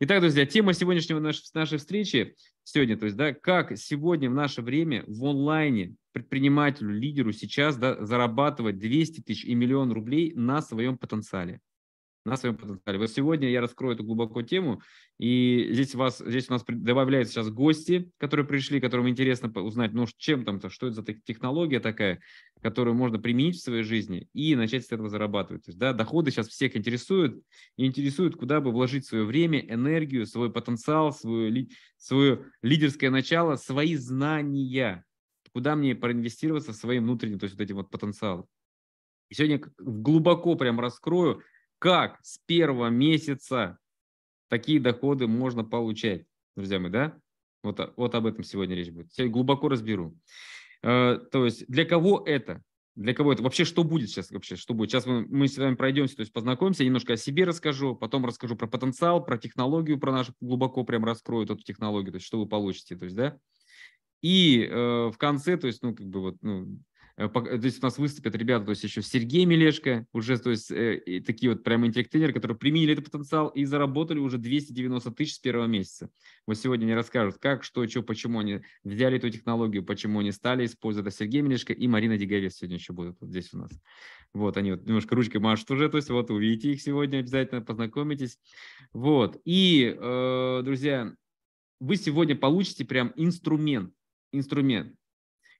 Итак, друзья, тема сегодняшнего нашей, нашей встречи сегодня, то есть, да, как сегодня в наше время в онлайне предпринимателю, лидеру сейчас да, зарабатывать 200 тысяч и миллион рублей на своем потенциале на своем потенциале. Вот сегодня я раскрою эту глубокую тему, и здесь, вас, здесь у нас добавляются сейчас гости, которые пришли, которым интересно узнать, ну, чем там-то, что это за технология такая, которую можно применить в своей жизни и начать с этого зарабатывать. То есть, да, доходы сейчас всех интересуют, и интересуют, куда бы вложить свое время, энергию, свой потенциал, свое, свое лидерское начало, свои знания, куда мне проинвестироваться в свои внутренние, то есть вот эти вот потенциалы. И сегодня глубоко прям раскрою, как с первого месяца такие доходы можно получать, друзья мои, да? Вот, вот об этом сегодня речь будет. Я глубоко разберу. Э, то есть для кого это? Для кого это? Вообще, что будет сейчас? Вообще, что будет? Сейчас мы, мы с вами пройдемся, то есть познакомимся, немножко о себе расскажу, потом расскажу про потенциал, про технологию, про нашу глубоко прям раскрою эту технологию, то есть что вы получите, то есть, да? И э, в конце, то есть, ну, как бы вот, ну, Э, то есть у нас выступят ребята, то есть еще Сергей Мелешко, уже то есть э, такие вот прям интеллект которые применили этот потенциал и заработали уже 290 тысяч с первого месяца. Вот сегодня они расскажут, как, что, что, почему они взяли эту технологию, почему они стали использовать. Это Сергей Мелешко и Марина Деговец сегодня еще будут вот здесь у нас. Вот они вот немножко ручкой машут уже, то есть вот увидите их сегодня обязательно, познакомитесь. Вот, и, э, друзья, вы сегодня получите прям инструмент, инструмент,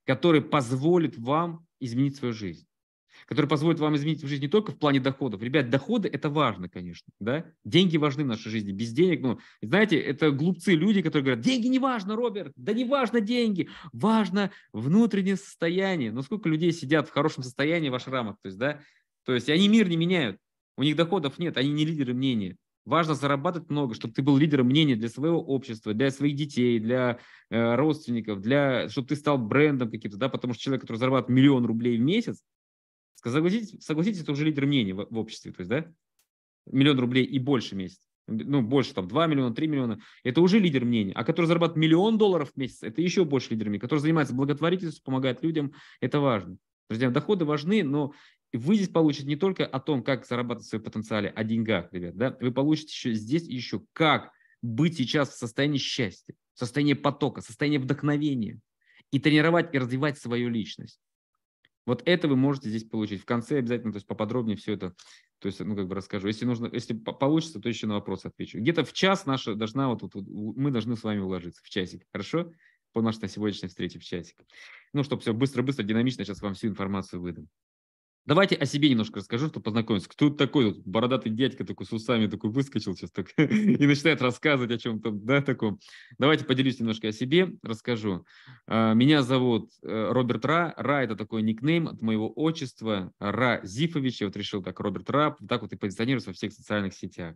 который позволит вам изменить свою жизнь, который позволит вам изменить жизнь не только в плане доходов. Ребят, доходы – это важно, конечно, да? Деньги важны в нашей жизни, без денег, ну, знаете, это глупцы люди, которые говорят, деньги не важно, Роберт, да не важно деньги, важно внутреннее состояние. Но сколько людей сидят в хорошем состоянии в ваших рамок, то есть, да? То есть они мир не меняют, у них доходов нет, они не лидеры мнения. Важно зарабатывать много, чтобы ты был лидером мнения для своего общества, для своих детей, для э, родственников, для, чтобы ты стал брендом каким-то, да, потому что человек, который зарабатывает миллион рублей в месяц, согласитесь, согласитесь это уже лидер мнения в, в обществе, то есть, да, миллион рублей и больше в месяц ну, больше, там, 2 миллиона, 3 миллиона, это уже лидер мнения. А который зарабатывает миллион долларов в месяц, это еще больше лидер мнения. Который занимается благотворительностью, помогает людям, это важно. Друзья, доходы важны, но вы здесь получите не только о том, как зарабатывать свои потенциалы, о деньгах, ребят, да, вы получите еще здесь еще как быть сейчас в состоянии счастья, в состоянии потока, в состоянии вдохновения и тренировать и развивать свою личность. Вот это вы можете здесь получить. В конце обязательно, то есть поподробнее все это, то есть, ну, как бы расскажу. Если нужно, если получится, то еще на вопрос отвечу. Где-то в час наша должна, вот, вот, вот мы должны с вами уложиться в часик, хорошо? По нашей сегодняшней встрече в часик. Ну, чтобы все быстро-быстро, динамично сейчас вам всю информацию выдам. Давайте о себе немножко расскажу, чтобы познакомиться. Кто такой тут бородатый дядька такой с усами такой выскочил сейчас так, и начинает рассказывать о чем-то, да, таком. Давайте поделюсь немножко о себе, расскажу. А, меня зовут э, Роберт Ра. Ра – это такой никнейм от моего отчества. Ра Зифович, я вот решил так, Роберт Ра. Так вот и позиционируюсь во всех социальных сетях.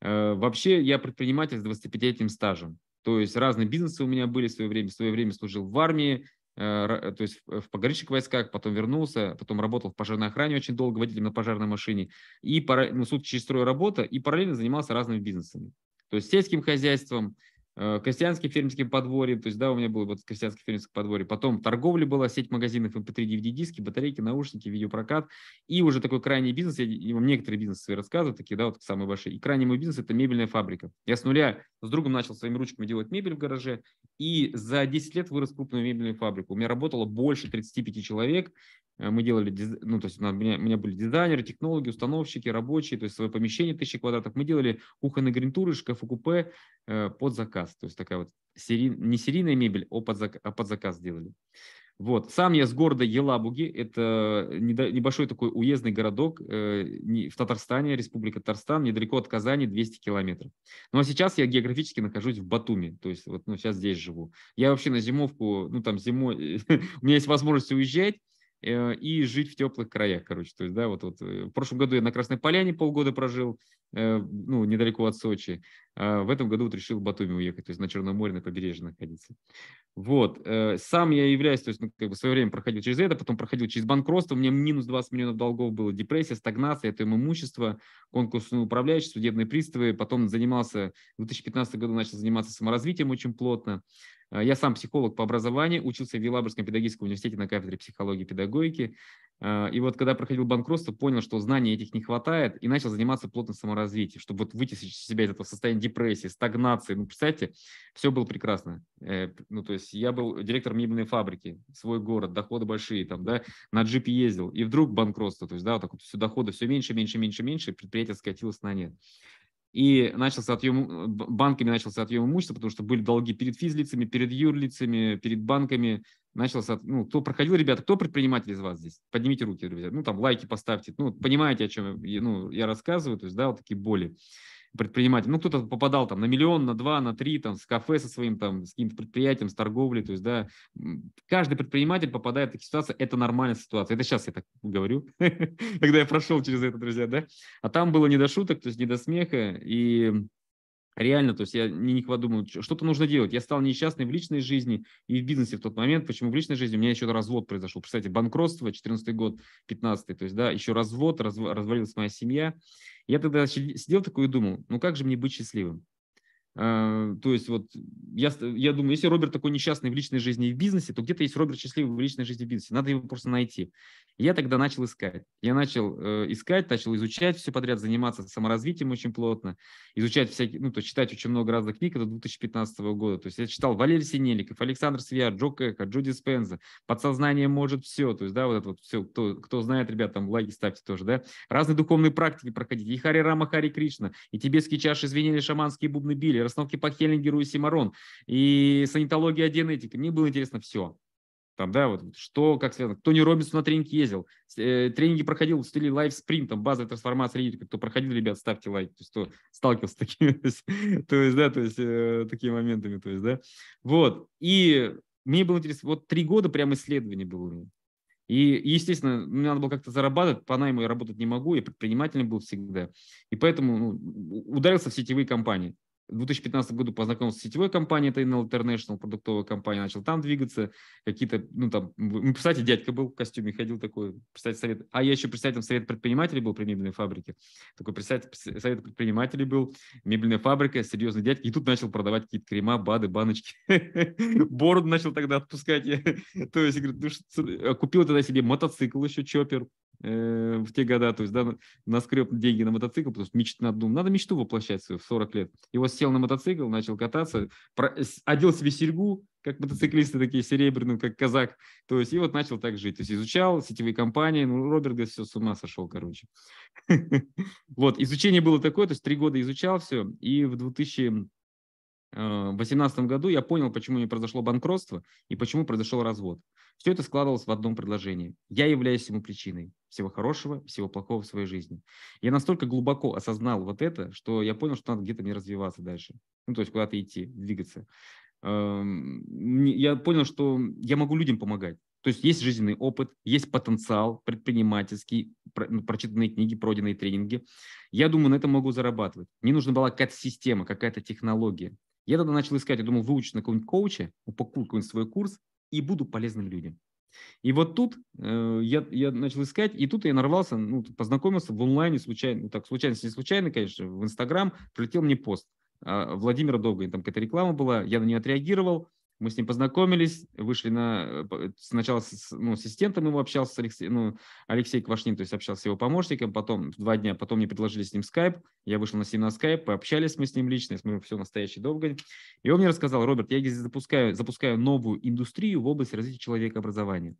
А, вообще я предприниматель с 25-летним стажем. То есть разные бизнесы у меня были в свое время. В свое время служил в армии, Э, э, то есть в пограничных войсках, потом вернулся, потом работал в пожарной охране очень долго водителем на пожарной машине, и ну, сутки через строй работа, и параллельно занимался разными бизнесами. То есть сельским хозяйством, Э, крестьянские фермерский подворье, то есть, да, у меня был вот крестьянское фермерский подворье, потом торговля была, сеть магазинов MP3, DVD-диски, батарейки, наушники, видеопрокат, и уже такой крайний бизнес, я вам некоторые бизнесы свои рассказываю, такие, да, вот самые большие, и крайний мой бизнес – это мебельная фабрика. Я с нуля с другом начал своими ручками делать мебель в гараже, и за 10 лет вырос крупную мебельную фабрику. У меня работало больше 35 человек, Э, мы делали, ну, то есть у меня, у меня были дизайнеры, технологи, установщики, рабочие, то есть свое помещение тысячи квадратов. Мы делали кухонные гарнитуры, шкафы, купе э, под заказ. То есть такая вот серий, не серийная мебель, а под, зак, а под заказ делали. Вот. Сам я с города Елабуги. Это э, небольшой такой уездный городок э, в Татарстане, Республика Татарстан, недалеко от Казани, 200 километров. Ну а сейчас я географически нахожусь в Батуми, то есть вот ну, сейчас здесь живу. Я вообще на зимовку, ну там зимой, у меня есть возможность уезжать, Э, и жить в теплых краях, короче. То есть, да, вот, вот э, в прошлом году я на Красной Поляне полгода прожил, э, ну, недалеко от Сочи. А в этом году вот решил в Батуми уехать, то есть на Черном море, на побережье находиться. Вот. Сам я являюсь, то есть, ну, как бы в свое время проходил через это, потом проходил через банкротство, у меня минус 20 миллионов долгов было, депрессия, стагнация, это имущество, конкурсный управляющий, судебные приставы, потом занимался, в 2015 году начал заниматься саморазвитием очень плотно, Э, я сам психолог по образованию, учился в Елабужском педагогическом университете на кафедре психологии и педагогики. Э, и вот когда проходил банкротство, понял, что знаний этих не хватает, и начал заниматься плотным саморазвитием, чтобы вот вытеснить себя из этого состояния депрессии, стагнации. Ну, представьте, все было прекрасно. Э, ну, то есть я был директором мебельной фабрики, свой город, доходы большие, там, да, на джипе ездил, и вдруг банкротство, то есть, да, вот так вот все доходы все меньше, меньше, меньше, меньше, предприятие скатилось на нет и начался отъем, э, банками начался отъем имущества, потому что были долги перед физлицами, перед юрлицами, перед банками. Начался, ну, кто проходил, ребята, кто предприниматель из вас здесь? Поднимите руки, ребята, ну, там, лайки поставьте, ну, понимаете, о чем я, ну, я рассказываю, то есть, да, вот такие боли предприниматель. Ну, кто-то попадал там на миллион, на два, на три, там, с кафе со своим, там, с каким-то предприятием, с торговлей, то есть, да, каждый предприниматель попадает в такие ситуации, это нормальная ситуация. Это сейчас я так говорю, когда я прошел через это, друзья, да. А там было не до шуток, то есть не до смеха, и Реально, то есть я не никого думаю, что-то нужно делать. Я стал несчастным в личной жизни и в бизнесе в тот момент. Почему в личной жизни? У меня еще развод произошел. Представьте, банкротство, 14 год, 15 то есть, да, еще развод, разв... развалилась моя семья. Я тогда сидел такой и думал, ну как же мне быть счастливым? Э, то есть вот я, я думаю, если Роберт такой несчастный в личной жизни и в бизнесе, то где-то есть Роберт счастливый в личной жизни и в бизнесе. Надо его просто найти. Я тогда начал искать. Я начал э, искать, начал изучать все подряд, заниматься саморазвитием очень плотно, изучать всякие, ну, то есть читать очень много разных книг, это 2015 года. То есть я читал Валерий Синеликов, Александр Свияр, Джо Кэха, Джуди Спенза, «Подсознание может все». То есть, да, вот это вот все, кто, кто знает, ребят, там лайки ставьте тоже, да. Разные духовные практики проходить. И Хари Рама, Хари Кришна, и тибетские чаши звенели, шаманские бубны били, расстановки по Хеллингеру и Симарон, и санитология, генетика. Мне было интересно все. Там, да, вот что, как связано. Тони Робинсон на тренинг ездил. Э, тренинги проходил в стиле лайв спринт, там базовая трансформация лидера. Кто проходил, ребят, ставьте лайк, то есть кто сталкивался с такими, то есть, то есть да, то есть э, такими моментами, то есть, да. Вот. И мне было интересно, вот три года прямо исследование было. И, естественно, мне надо было как-то зарабатывать, по найму я работать не могу, я предпринимателем был всегда. И поэтому ну, ударился в сетевые компании. В 2015 году познакомился с сетевой компанией, это Inel International, продуктовая компания, начал там двигаться. Какие-то, ну там, ну, кстати, дядька был в костюме, ходил такой, представитель совет. А я еще представителем совет предпринимателей был при мебельной фабрике. Такой представитель совет предпринимателей был, мебельная фабрика, серьезный дядька. И тут начал продавать какие-то крема, БАДы, баночки. Бороду начал тогда отпускать. То есть, говорит ну, купил тогда себе мотоцикл еще, чоппер, Э, в те года, то есть, да, наскреб деньги на мотоцикл, потому что мечта надо ну, надо мечту воплощать свою в 40 лет. И вот сел на мотоцикл, начал кататься, про, одел себе серьгу, как мотоциклисты такие серебряную, как казак, то есть, и вот начал так жить, то есть, изучал сетевые компании, ну, Роберт, говорит, все, с ума сошел, короче. Вот, изучение было такое, то есть, три года изучал все, и в 2000 в 2018 году я понял, почему не произошло банкротство и почему произошел развод. Все это складывалось в одном предложении. Я являюсь ему причиной всего хорошего, всего плохого в своей жизни. Я настолько глубоко осознал вот это, что я понял, что надо где-то мне развиваться дальше. Ну, то есть куда-то идти, двигаться. Эм, я понял, что я могу людям помогать. То есть есть жизненный опыт, есть потенциал предпринимательский, ну, прочитанные книги, пройденные тренинги. Я думаю, на этом могу зарабатывать. Мне нужна была какая-то система, какая-то технология. Я тогда начал искать, я думал, выучу на какого-нибудь коуча, упакую какой-нибудь свой курс и буду полезным людям. И вот тут э, я, я начал искать, и тут я нарвался, ну, познакомился в онлайне случайно, ну, так, случайно, не случайно, конечно, в Инстаграм, прилетел мне пост э, Владимира Довгань, там какая-то реклама была, я на нее отреагировал, мы с ним познакомились, вышли на... Э, э, сначала с ну, ассистентом его общался, с Алексей, ну, Алексей Квашнин, то есть общался с его помощником, потом два дня, потом мне предложили с ним скайп, я вышел на с ним на скайп, пообщались мы с ним лично, мы все настоящий долго. И он мне рассказал, Роберт, я здесь запускаю, запускаю новую индустрию в области развития человека образования.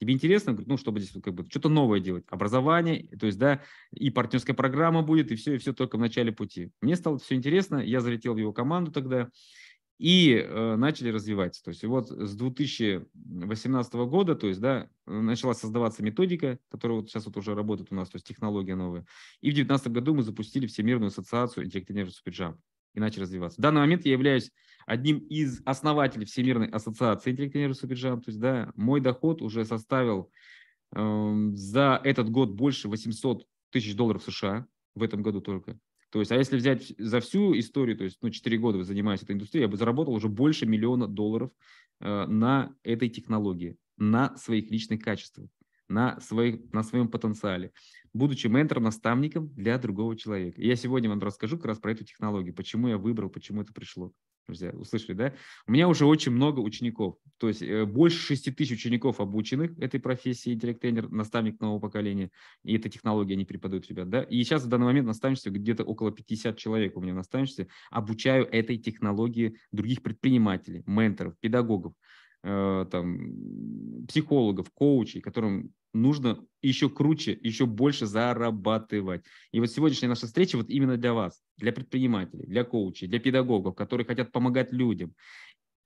Тебе интересно, ну, чтобы здесь как бы что-то новое делать, образование, то есть, да, и партнерская программа будет, и все, и все только в начале пути. Мне стало все интересно, я залетел в его команду тогда, и э, начали развиваться. То есть вот с 2018 года, то есть, да, начала создаваться методика, которая вот сейчас вот уже работает у нас, то есть технология новая. И в 2019 году мы запустили Всемирную ассоциацию интеллектионеров суперджамп и начали развиваться. В данный момент я являюсь одним из основателей Всемирной ассоциации интеллектионеров суперджамп. То есть, да, мой доход уже составил э, за этот год больше 800 тысяч долларов США в этом году только. То есть, а если взять за всю историю, то есть, ну, 4 года занимаюсь этой индустрией, я бы заработал уже больше миллиона долларов э, на этой технологии, на своих личных качествах, на, своих, на своем потенциале, будучи ментором, наставником для другого человека. И я сегодня вам расскажу как раз про эту технологию, почему я выбрал, почему это пришло друзья, услышали, да? У меня уже очень много учеников, то есть э, больше 6 тысяч учеников обученных этой профессии, интеллект-тренер, наставник нового поколения, и эта технология они преподают ребят, да? И сейчас в данный момент наставничество где-то около 50 человек у меня в наставничестве, обучаю этой технологии других предпринимателей, менторов, педагогов, э, там, психологов, коучей, которым нужно еще круче, еще больше зарабатывать. И вот сегодняшняя наша встреча вот именно для вас, для предпринимателей, для коучей, для педагогов, которые хотят помогать людям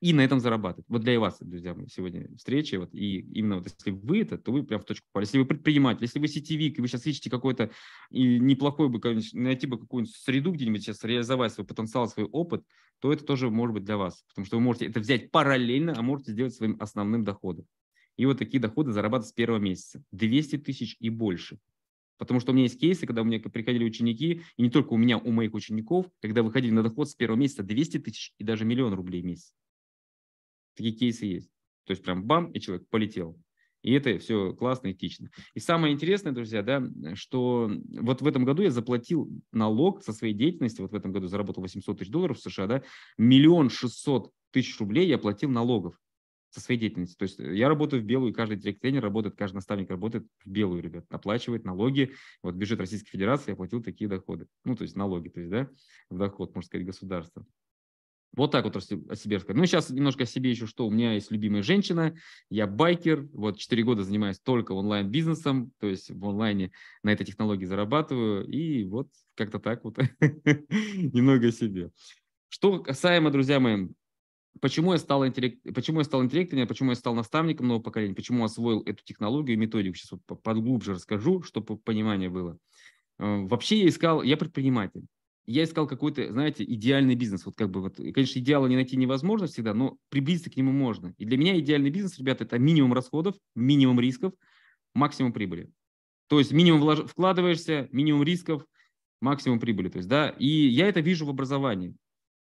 и на этом зарабатывать. Вот для и вас, друзья, мы сегодня встреча. Вот, и именно вот если вы это, то вы прям в точку попали. Если вы предприниматель, если вы сетевик, и вы сейчас ищете какой-то неплохой бы, конечно, найти бы какую-нибудь среду где-нибудь сейчас, реализовать свой потенциал, свой опыт, то это тоже может быть для вас. Потому что вы можете это взять параллельно, а можете сделать своим основным доходом и вот такие доходы зарабатывать с первого месяца. 200 тысяч и больше. Потому что у меня есть кейсы, когда у меня приходили ученики, и не только у меня, у моих учеников, когда выходили на доход с первого месяца 200 тысяч и даже миллион рублей в месяц. Такие кейсы есть. То есть прям бам, и человек полетел. И это все классно, этично. И самое интересное, друзья, да, что вот в этом году я заплатил налог со своей деятельности, вот в этом году заработал 800 тысяч долларов в США, да, миллион шестьсот тысяч рублей я платил налогов со своей деятельностью. То есть э, я работаю в белую, каждый директор тренер работает, каждый наставник работает в белую, ребят, оплачивает налоги. Вот бюджет Российской Федерации оплатил такие доходы. Ну, то есть налоги, то есть, да, в доход, можно сказать, государства. Вот так вот о себе рассказать. Ну, сейчас немножко о себе еще что. У меня есть любимая женщина, я байкер, вот 4 года занимаюсь только онлайн-бизнесом, то есть в онлайне на этой технологии зарабатываю, и вот как-то так вот немного о себе. Что касаемо, друзья мои, почему я стал интеллект, почему я стал интеллектором, а почему я стал наставником нового поколения, почему освоил эту технологию и методику. Сейчас подглубже расскажу, чтобы понимание было. Э, вообще я искал, я предприниматель. Я искал какой-то, знаете, идеальный бизнес. Вот как бы вот, конечно, идеала не найти невозможно всегда, но приблизиться к нему можно. И для меня идеальный бизнес, ребята, это минимум расходов, минимум рисков, максимум прибыли. То есть минимум вкладываешься, минимум рисков, максимум прибыли. То есть, да, и я это вижу в образовании.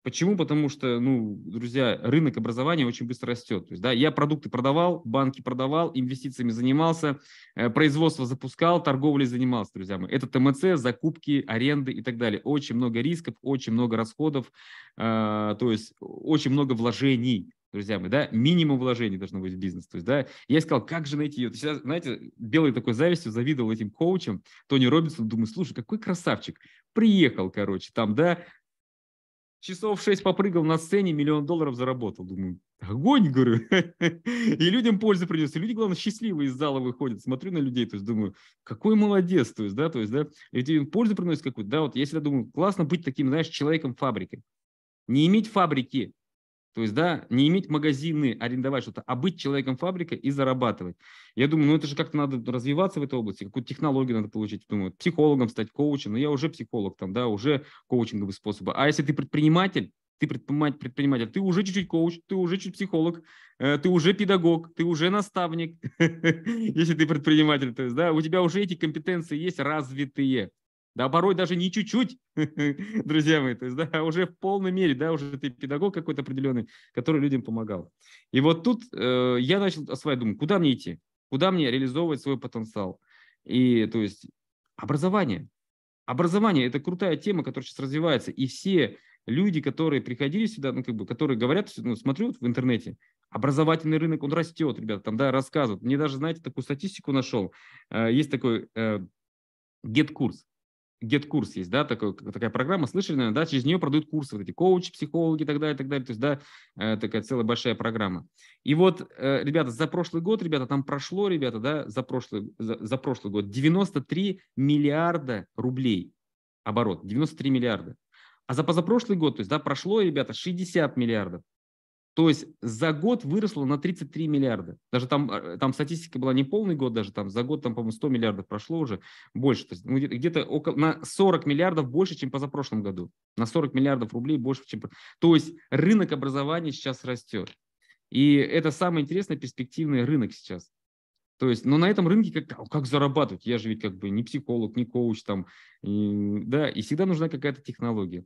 Почему? Потому что, ну, друзья, рынок образования очень быстро растет. То есть, да, я продукты продавал, банки продавал, инвестициями занимался, э, производство запускал, торговлей занимался, друзья мои. Это ТМЦ, закупки, аренды и так далее. Очень много рисков, очень много расходов, э, то есть очень много вложений друзья мои, да, минимум вложений должно быть в бизнес. То есть, да, я сказал, как же найти ее. есть, знаете, белой такой завистью завидовал этим коучам Тони Робинсон, думаю, слушай, какой красавчик, приехал, короче, там, да, часов шесть попрыгал на сцене, миллион долларов заработал. Думаю, огонь, говорю. И людям пользу принес. И люди, главное, счастливые из зала выходят. Смотрю на людей, то есть думаю, какой молодец, то есть, да, то есть, да, людям пользу приносит какую-то. Да, вот я всегда думаю, классно быть таким, знаешь, человеком фабрики, Не иметь фабрики, то есть, да, не иметь магазины, арендовать что-то, а быть человеком фабрика и зарабатывать. Я думаю, ну это же как-то надо развиваться в этой области, какую-то технологию надо получить. Думаю, психологом стать, коучем. Но ну, я уже психолог там, да, уже коучинговые способы. А если ты предприниматель, ты предприниматель, ты уже чуть-чуть коуч, ты уже чуть психолог, э, ты уже педагог, ты уже наставник, если ты предприниматель, то есть, да, у тебя уже эти компетенции есть развитые. Да, порой даже не чуть-чуть, друзья мои, то есть, да, уже в полной мере, да, уже ты педагог какой-то определенный, который людям помогал. И вот тут э, я начал осваивать, думаю, куда мне идти, куда мне реализовывать свой потенциал. И, то есть, образование. Образование – это крутая тема, которая сейчас развивается, и все люди, которые приходили сюда, ну, как бы, которые говорят, ну, смотрю в интернете, образовательный рынок, он растет, ребята, там, да, рассказывают. Мне даже, знаете, такую статистику нашел. Э, есть такой гет-курс. Э, Get курс есть, да, такой, такая программа, слышали, наверное, да, через нее продают курсы, вот эти коучи, психологи и так далее, и так далее, то есть, да, э, такая целая большая программа. И вот, э, ребята, за прошлый год, ребята, там прошло, ребята, да, за прошлый, за, за прошлый год 93 миллиарда рублей оборот, 93 миллиарда. А за позапрошлый год, то есть, да, прошло, ребята, 60 миллиардов. То есть за год выросло на 33 миллиарда. Даже там, э, там статистика была не полный год, даже там за год, там, по-моему, 100 миллиардов прошло уже больше. То есть ну, где-то около, на 40 миллиардов больше, чем позапрошлом году. На 40 миллиардов рублей больше, чем... То есть рынок образования сейчас растет. И это самый интересный перспективный рынок сейчас. То есть, но на этом рынке как, а как зарабатывать? Я же ведь как бы не психолог, не коуч там, и, да, и всегда нужна какая-то технология.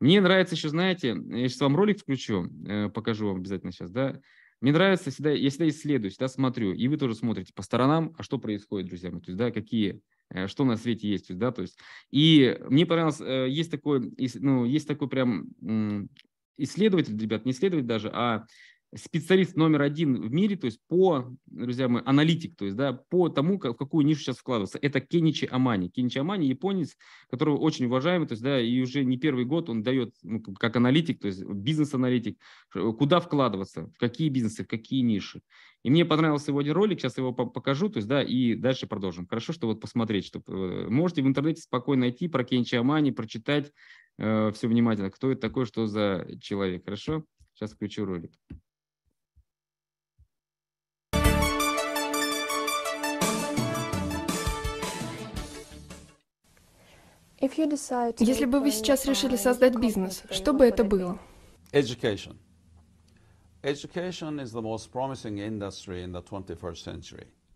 Мне нравится еще, знаете, я сейчас вам ролик включу, э, покажу вам обязательно сейчас, да. Мне нравится, всегда, я всегда исследую, всегда смотрю, и вы тоже смотрите по сторонам, а что происходит, друзья мои, то есть, да, какие э, что на свете есть, то есть, да, то есть, и мне понравилось, э, есть такой, ну, есть такой прям исследователь, ребят, не исследователь даже, а специалист номер один в мире, то есть по, друзья мои, аналитик, то есть да, по тому, как, в какую нишу сейчас вкладываться. Это Кеничи Амани. Кеничи Амани – японец, которого очень уважаемый, то есть да, и уже не первый год он дает, ну, как аналитик, то есть бизнес-аналитик, куда вкладываться, в какие бизнесы, в какие ниши. И мне понравился сегодня ролик, сейчас его покажу, то есть да, и дальше продолжим. Хорошо, что вот посмотреть, что э, можете в интернете спокойно найти про Кеничи Амани, прочитать э, все внимательно, кто это такой, что за человек, хорошо? Сейчас включу ролик. Если бы вы сейчас решили создать бизнес, что бы это было?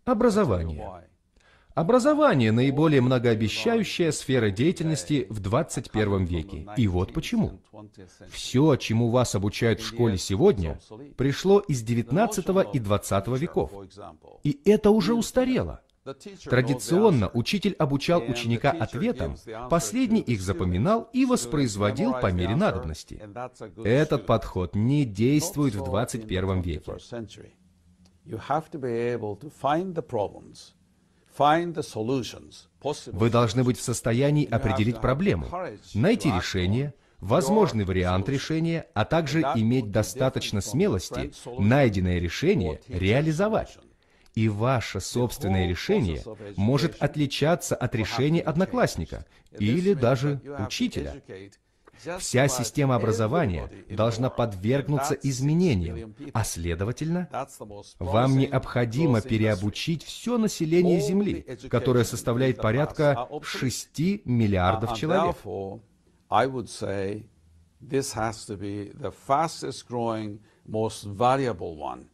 Образование. Образование – наиболее многообещающая сфера деятельности в 21 веке. И вот почему. Все, чему вас обучают в школе сегодня, пришло из 19 и 20 веков. И это уже устарело. Традиционно учитель обучал ученика ответам, последний их запоминал и воспроизводил по мере надобности. Этот подход не действует в 21 веке. Вы должны быть в состоянии определить проблему, найти решение, возможный вариант решения, а также иметь достаточно смелости найденное решение реализовать. И ваше собственное решение может отличаться от решения одноклассника или даже учителя. Вся система образования должна подвергнуться изменениям, а следовательно, вам необходимо переобучить все население Земли, которое составляет порядка 6 миллиардов человек. most valuable one.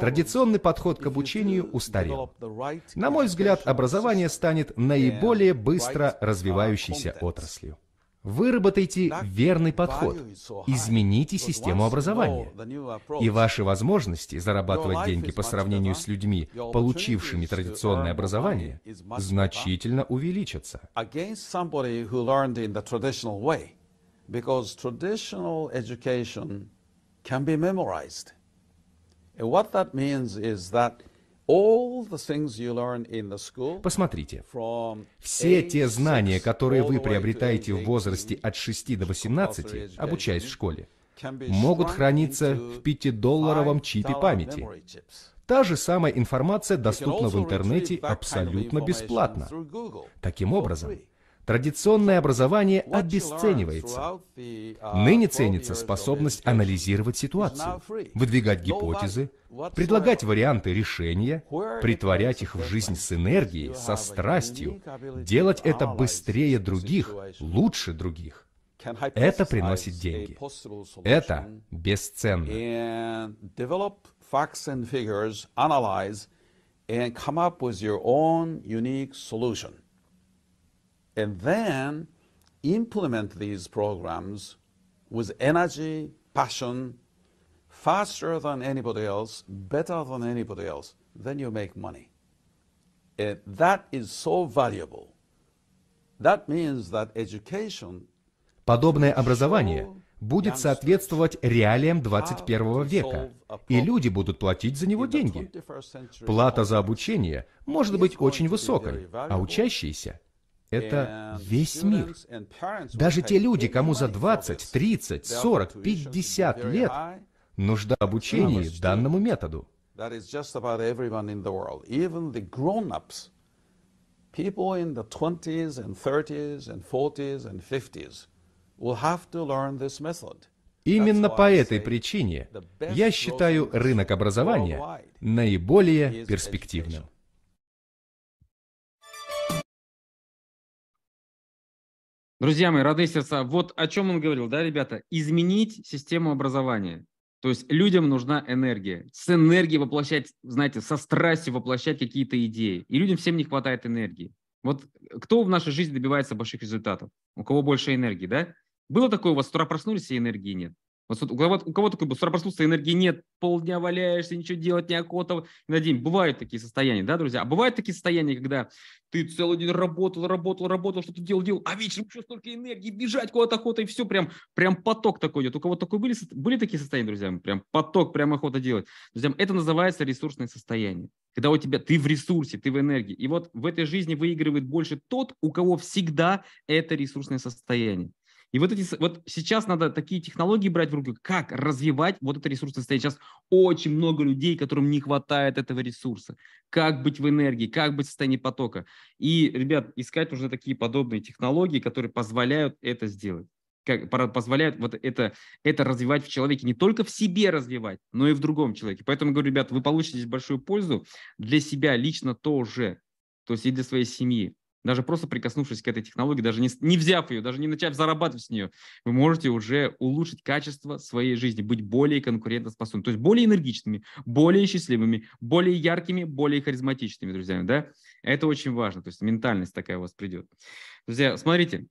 Традиционный подход к обучению устарел. На мой взгляд, образование станет наиболее быстро развивающейся отраслью. Выработайте верный подход, измените систему образования, и ваши возможности зарабатывать деньги по сравнению с людьми, получившими традиционное образование, значительно увеличатся. Посмотрите, все те знания, которые вы приобретаете в возрасте от 6 до 18, обучаясь в школе, могут храниться в 5-долларовом чипе памяти. Та же самая информация доступна в интернете абсолютно бесплатно. Таким образом, традиционное образование обесценивается. Uh, Ныне ценится способность анализировать ситуацию, выдвигать гипотезы, предлагать варианты решения, притворять их в жизнь с энергией, со страстью, делать это быстрее других, лучше других. Это приносит деньги. Это бесценно. And come up with your own unique solution and then implement these programs with energy, passion, faster than anybody else, better than anybody else, then you make money. And that is so valuable. That means that education Подобное образование будет соответствовать реалиям 21 века, и люди будут платить за него деньги. Плата за обучение может быть очень высокой, а учащиеся это весь мир. Даже те люди, кому за 20, 30, 40, 50 лет нужда обучения обучении данному методу. Именно по этой причине я считаю рынок образования наиболее перспективным. Друзья мои, родные сердца, вот о чем он говорил, да, ребята? Изменить систему образования. То есть людям нужна энергия. С энергией воплощать, знаете, со страстью воплощать какие-то идеи. И людям всем не хватает энергии. Вот кто в нашей жизни добивается больших результатов? У кого больше энергии, да? Было такое, у вас с утра проснулись, и энергии нет. Вот у кого, у кого такое, с утра энергии нет, полдня валяешься, ничего делать не охота на день. Бывают такие состояния, да, друзья? А бывают такие состояния, когда ты целый день работал, работал, работал, что-то делал, делал, а вечером еще столько энергии, бежать куда-то охота, и все, прям, прям поток такой идет. У кого такой были, были такие состояния, друзья? Прям поток, прям охота делать. Друзья, это называется ресурсное состояние. Когда у тебя ты в ресурсе, ты в энергии. И вот в этой жизни выигрывает больше тот, у кого всегда это ресурсное состояние. И вот, эти, вот сейчас надо такие технологии брать в руки, как развивать вот это ресурсное состояние. Сейчас очень много людей, которым не хватает этого ресурса. Как быть в энергии, как быть в состоянии потока. И, ребят, искать нужно такие подобные технологии, которые позволяют это сделать как, позволяют вот это, это развивать в человеке, не только в себе развивать, но и в другом человеке. Поэтому говорю, ребят, вы получите здесь большую пользу для себя лично тоже, то есть и для своей семьи даже просто прикоснувшись к этой технологии, даже не, не взяв ее, даже не начав зарабатывать с нее, вы можете уже улучшить качество своей жизни, быть более конкурентоспособными, то есть более энергичными, более счастливыми, более яркими, более харизматичными, друзья, да? Это очень важно, то есть ментальность такая у вас придет. Друзья, смотрите,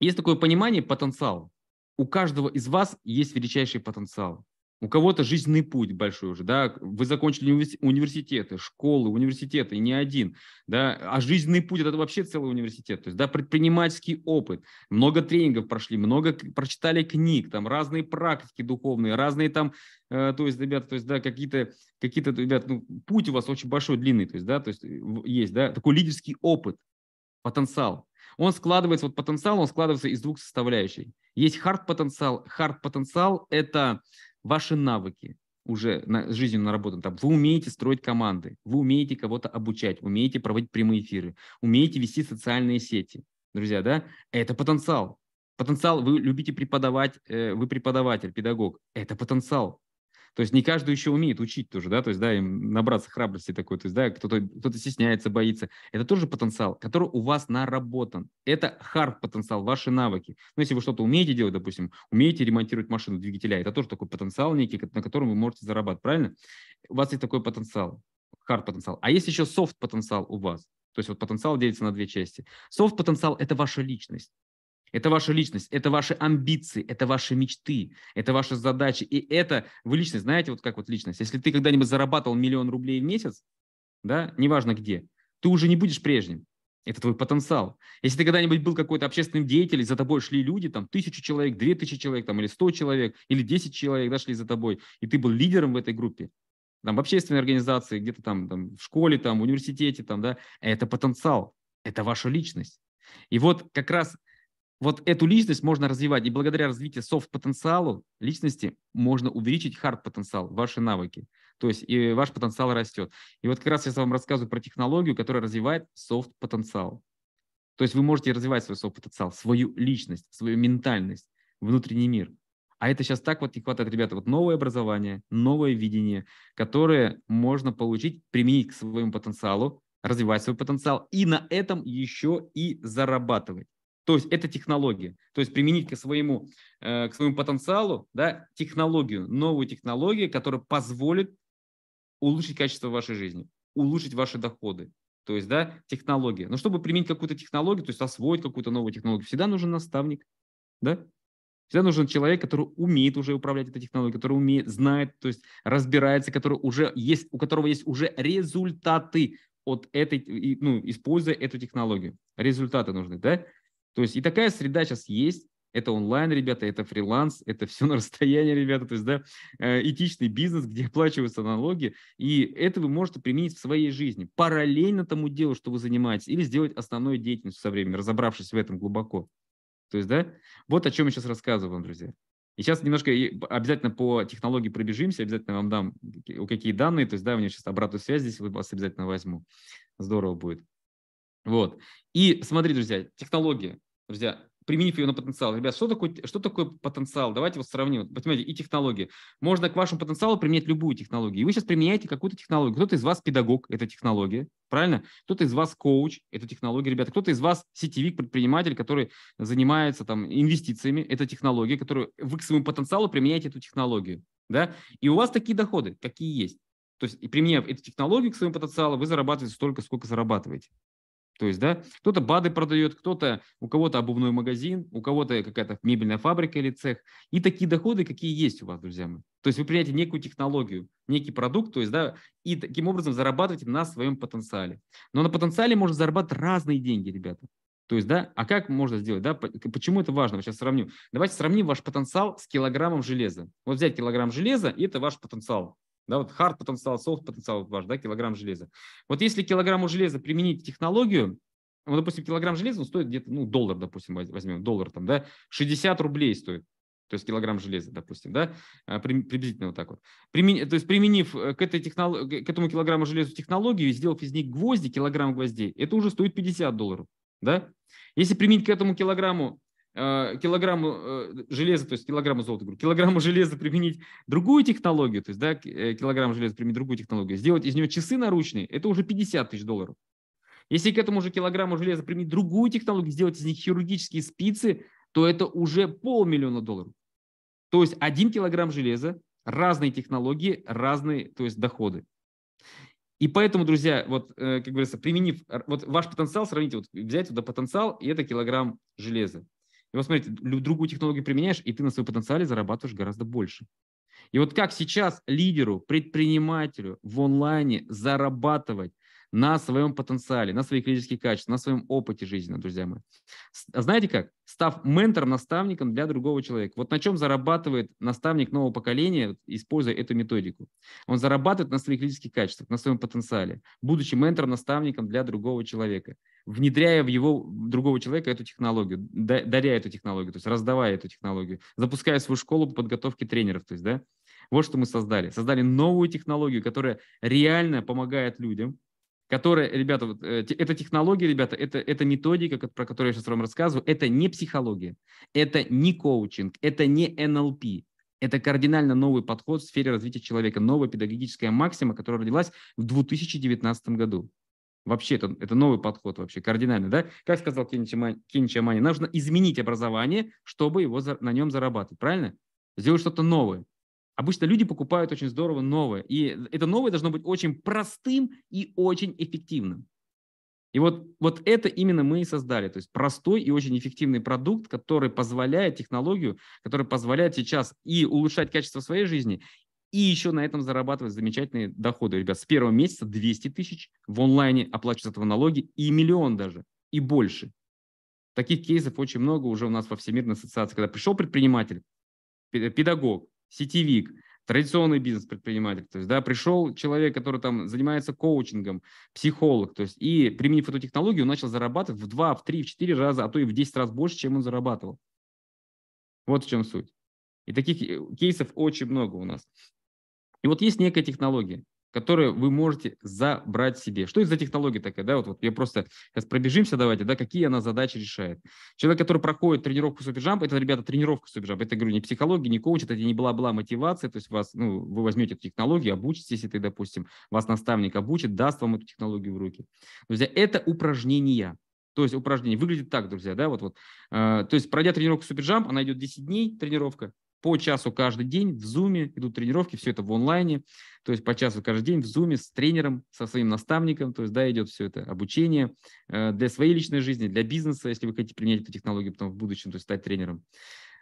есть такое понимание потенциал. У каждого из вас есть величайший потенциал у кого-то жизненный путь большой уже, да, вы закончили университеты, школы, университеты, и не один, да, а жизненный путь – это вообще целый университет, то есть, да, предпринимательский опыт, много тренингов прошли, много прочитали книг, там, разные практики духовные, разные там, э, то есть, ребята, то есть, да, какие-то, какие-то, ребят, ну, путь у вас очень большой, длинный, то есть, да, то есть, э, есть, да, такой лидерский опыт, потенциал, он складывается, вот потенциал, он складывается из двух составляющих. Есть хард-потенциал. Хард-потенциал – это э, ваши навыки уже на, жизненно наработаны. Там, вы умеете строить команды, вы умеете кого-то обучать, умеете проводить прямые эфиры, умеете вести социальные сети. Друзья, да, это потенциал. Потенциал, вы любите преподавать, э, вы преподаватель, педагог, это потенциал. То есть не каждый еще умеет учить тоже, да, то есть, да, им набраться храбрости такой, то есть, да, кто-то кто стесняется, боится. Это тоже потенциал, который у вас наработан. Это хард потенциал, ваши навыки. Ну, если вы что-то умеете делать, допустим, умеете ремонтировать машину двигателя, это тоже такой потенциал некий, на котором вы можете зарабатывать, правильно? У вас есть такой потенциал, хард потенциал. А есть еще софт потенциал у вас. То есть вот потенциал делится на две части. Софт потенциал – это ваша личность. Это ваша личность, это ваши амбиции, это ваши мечты, это ваши задачи. И это вы личность, знаете, вот как вот личность. Если ты когда-нибудь зарабатывал миллион рублей в месяц, да, неважно где, ты уже не будешь прежним. Это твой потенциал. Если ты когда-нибудь был какой-то общественным деятелем, за тобой шли люди, там, тысячу человек, две тысячи человек, там, или сто человек, или десять человек, да, шли за тобой, и ты был лидером в этой группе, там, в общественной организации, где-то там, там, в школе, там, в университете, там, да, это потенциал, это ваша личность. И вот как раз вот эту личность можно развивать, и благодаря развитию софт-потенциалу личности можно увеличить хард-потенциал, ваши навыки. То есть и ваш потенциал растет. И вот как раз я вам рассказываю про технологию, которая развивает софт-потенциал. То есть вы можете развивать свой софт-потенциал, свою личность, свою ментальность, внутренний мир. А это сейчас так вот не хватает, ребята. Вот новое образование, новое видение, которое можно получить, применить к своему потенциалу, развивать свой потенциал и на этом еще и зарабатывать. То есть это технология. То есть применить к своему, э, к своему потенциалу да, технологию, новую технологию, которая позволит улучшить качество вашей жизни, улучшить ваши доходы. То есть, да, технология. Но чтобы применить какую-то технологию, то есть освоить какую-то новую технологию, всегда нужен наставник, да? Всегда нужен человек, который умеет уже управлять этой технологией, который умеет, знает, то есть разбирается, который уже есть, у которого есть уже результаты от этой, ну, используя эту технологию. Результаты нужны, да? То есть и такая среда сейчас есть, это онлайн, ребята, это фриланс, это все на расстоянии, ребята, то есть, да, э, этичный бизнес, где оплачиваются налоги, и это вы можете применить в своей жизни, параллельно тому делу, что вы занимаетесь, или сделать основную деятельность со временем, разобравшись в этом глубоко. То есть, да, вот о чем я сейчас рассказываю вам, друзья. И сейчас немножко обязательно по технологии пробежимся, обязательно вам дам э, какие данные, то есть, да, у меня сейчас обратную связь здесь вас обязательно возьму. Здорово будет. Вот. И смотри, друзья, технология, друзья, применив ее на потенциал. Ребят, что такое, что такое потенциал? Давайте вот сравним. Понимаете, и технологии. Можно к вашему потенциалу применять любую технологию. И вы сейчас применяете какую-то технологию. Кто-то из вас педагог, это технология, правильно? Кто-то из вас коуч, это технология, ребята. Кто-то из вас сетевик, предприниматель, который занимается там инвестициями, это технология, которую вы к своему потенциалу применяете эту технологию. Да? И у вас такие доходы, какие есть. То есть, применяв эту технологию к своему потенциалу, вы зарабатываете столько, сколько зарабатываете. То есть, да, кто-то БАДы продает, кто-то, у кого-то обувной магазин, у кого-то какая-то мебельная фабрика или цех. И такие доходы, какие есть у вас, друзья мои. То есть вы принимаете некую технологию, некий продукт, то есть, да, и таким образом зарабатываете на своем потенциале. Но на потенциале можно зарабатывать разные деньги, ребята. То есть, да, а как можно сделать, да, почему это важно, сейчас сравню. Давайте сравним ваш потенциал с килограммом железа. Вот взять килограмм железа, и это ваш потенциал. Да, вот hard потенциал, soft потенциал ваш, да, килограмм железа. Вот если килограмму железа применить технологию, ну, допустим, килограмм железа он стоит где-то, ну, доллар, допустим, возьмем, доллар там, да, 60 рублей стоит, то есть килограмм железа, допустим, да, а, приблизительно вот так вот. Примени, то есть применив э, к, этой технолог, к этому килограмму железу технологию и сделав из них гвозди, килограмм гвоздей, это уже стоит 50 долларов, да. Если применить к этому килограмму Э, килограмму э, железа, то есть килограмму золота, говорю, килограмму железа применить другую технологию, то есть да, э, килограмм железа применить другую технологию, сделать из нее часы наручные, это уже 50 тысяч долларов. Если к этому же килограмму железа применить другую технологию, сделать из них хирургические спицы, то это уже полмиллиона долларов. То есть один килограмм железа, разные технологии, разные то есть доходы. И поэтому, друзья, вот, как говорится, применив, вот ваш потенциал, сравните, вот взять туда потенциал, и это килограмм железа. И вот смотрите, другую технологию применяешь, и ты на своем потенциале зарабатываешь гораздо больше. И вот как сейчас лидеру, предпринимателю в онлайне зарабатывать на своем потенциале, на своих лидерских качествах, на своем опыте жизни, друзья мои. А знаете как? Став ментором, наставником для другого человека. Вот на чем зарабатывает наставник нового поколения, используя эту методику? Он зарабатывает на своих лидерских качествах, на своем потенциале, будучи ментором, наставником для другого человека, внедряя в его другого человека эту технологию, даря эту технологию, то есть раздавая эту технологию, запуская свою школу по подготовке тренеров, то есть, да, вот что мы создали. Создали новую технологию, которая реально помогает людям – которая, ребята, вот, э, это технология, ребята, это, это методика, про которую я сейчас вам рассказываю, это не психология, это не коучинг, это не НЛП, это кардинально новый подход в сфере развития человека, новая педагогическая максима, которая родилась в 2019 году. Вообще, это, это новый подход вообще, кардинальный, да? Как сказал Кеничи Амани, нужно изменить образование, чтобы его, на нем зарабатывать, правильно? Сделать что-то новое. Обычно люди покупают очень здорово новое. И это новое должно быть очень простым и очень эффективным. И вот, вот это именно мы и создали. То есть простой и очень эффективный продукт, который позволяет технологию, который позволяет сейчас и улучшать качество своей жизни, и еще на этом зарабатывать замечательные доходы. Ребят, с первого месяца 200 тысяч в онлайне оплачивают этого налоги и миллион даже, и больше. Таких кейсов очень много уже у нас во Всемирной ассоциации. Когда пришел предприниматель, педагог, сетевик, традиционный бизнес-предприниматель. То есть, да, пришел человек, который там занимается коучингом, психолог, то есть, и применив эту технологию, он начал зарабатывать в 2, в 3, в 4 раза, а то и в 10 раз больше, чем он зарабатывал. Вот в чем суть. И таких э, кейсов очень много у нас. И вот есть некая технология которые вы можете забрать себе. Что из за технология такая, да, вот, вот я просто сейчас пробежимся, давайте, да, какие она задачи решает. Человек, который проходит тренировку суперджамп, это, ребята, тренировка суперджамп, это, говорю, не психология, не коуч, это не была-была мотивация, то есть вас, ну, вы возьмете эту технологию, обучитесь, если, допустим, вас наставник обучит, даст вам эту технологию в руки. Друзья, это упражнения, то есть упражнение выглядит так, друзья, да, вот, вот. А, то есть пройдя тренировку суперджамп, она идет 10 дней, тренировка, по часу каждый день в зуме идут тренировки, все это в онлайне то есть по часу каждый день в зуме с тренером, со своим наставником, то есть да, идет все это обучение э, для своей личной жизни, для бизнеса, если вы хотите применять эту технологию потом в будущем, то есть стать тренером.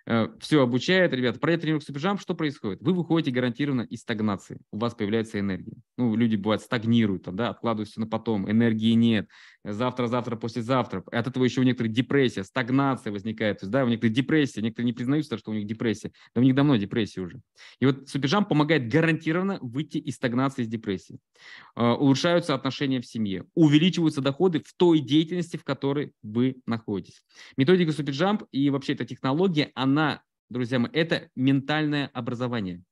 Э, все обучает, ребята. Проект тренировок супержам, что происходит? Вы выходите гарантированно из стагнации, у вас появляется энергия. Ну, люди, бывают, стагнируют, там, да, откладывают все на потом, энергии нет, завтра, завтра, послезавтра. От этого еще у некоторых депрессия, стагнация возникает. То есть, да, у некоторых депрессия, некоторые не признаются, что у них депрессия. Да у них давно депрессия уже. И вот супержам помогает гарантированно выйти из стагнации, из депрессии. А, улучшаются отношения в семье, увеличиваются доходы в той деятельности, в которой вы находитесь. Методика Суперджамп и вообще эта технология, она, друзья мои, это ментальное образование –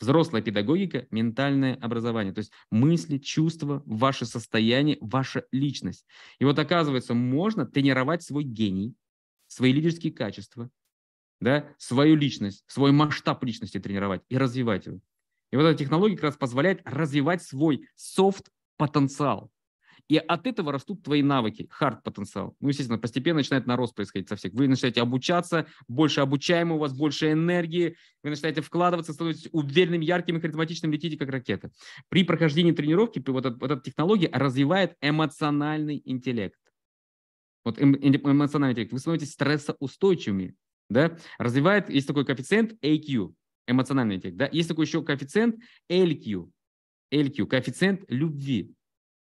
Взрослая педагогика – ментальное образование, то есть мысли, чувства, ваше состояние, ваша личность. И вот оказывается, можно тренировать свой гений, свои лидерские качества, да, свою личность, свой масштаб личности тренировать и развивать его. И вот эта технология как раз позволяет развивать свой софт-потенциал. И от этого растут твои навыки, хард потенциал. Ну, естественно, постепенно начинает на рост происходить со всех. Вы начинаете обучаться, больше обучаемы, у вас больше энергии, вы начинаете вкладываться, становитесь уверенным, ярким и харизматичным, летите как ракета. При прохождении тренировки вот вот эта технология развивает эмоциональный интеллект. Вот эм, эм, эмоциональный интеллект. Вы становитесь стрессоустойчивыми. Да? Развивает, есть такой коэффициент AQ, эмоциональный интеллект. Да? Есть такой еще коэффициент LQ, LQ, коэффициент любви.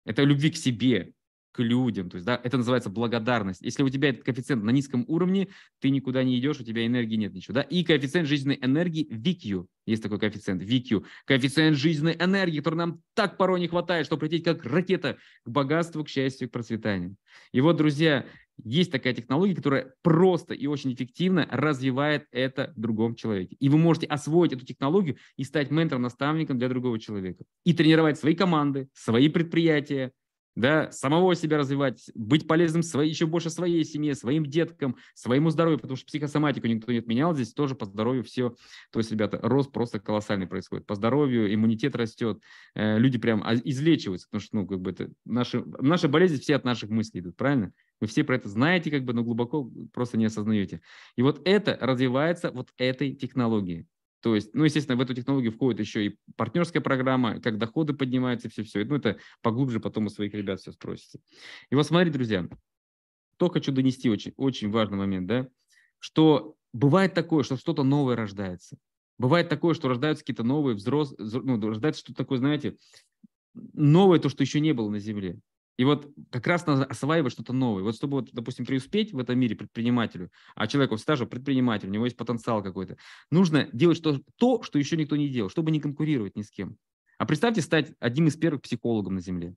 Это любви к себе, к людям. То есть, да, это называется благодарность. Если у тебя этот коэффициент на низком уровне, ты никуда не идешь, у тебя энергии нет ничего. Да? И коэффициент жизненной энергии VQ. Есть такой коэффициент VQ. Коэффициент жизненной энергии, который нам так порой не хватает, чтобы прийти как ракета к богатству, к счастью, к процветанию. И вот, друзья, есть такая технология, которая просто и очень эффективно развивает это в другом человеке. И вы можете освоить эту технологию и стать ментором, наставником для другого человека. И тренировать свои команды, свои предприятия, да, самого себя развивать, быть полезным своей, еще больше своей семье, своим деткам, своему здоровью, потому что психосоматику никто не отменял, здесь тоже по здоровью все, то есть, ребята, рост просто колоссальный происходит, по здоровью иммунитет растет, э, люди прям а, излечиваются, потому что, ну, как бы это наши, наши болезни все от наших мыслей идут, правильно? Вы все про это знаете, как бы, но глубоко просто не осознаете. И вот это развивается вот этой технологией. То есть, ну, естественно, в эту технологию входит еще и партнерская программа, как доходы поднимаются, все-все. Ну, это поглубже потом у своих ребят все спросите. И вот смотри, друзья, то хочу донести очень, очень важный момент, да, что бывает такое, что что-то новое рождается. Бывает такое, что рождаются какие-то новые взрослые, ну, рождается что-то такое, знаете, новое, то, что еще не было на Земле. И вот как раз надо осваивать что-то новое. Вот чтобы, вот, допустим, преуспеть в этом мире предпринимателю, а человеку стаже предприниматель, у него есть потенциал какой-то, нужно делать что, то, что еще никто не делал, чтобы не конкурировать ни с кем. А представьте стать одним из первых психологом на Земле,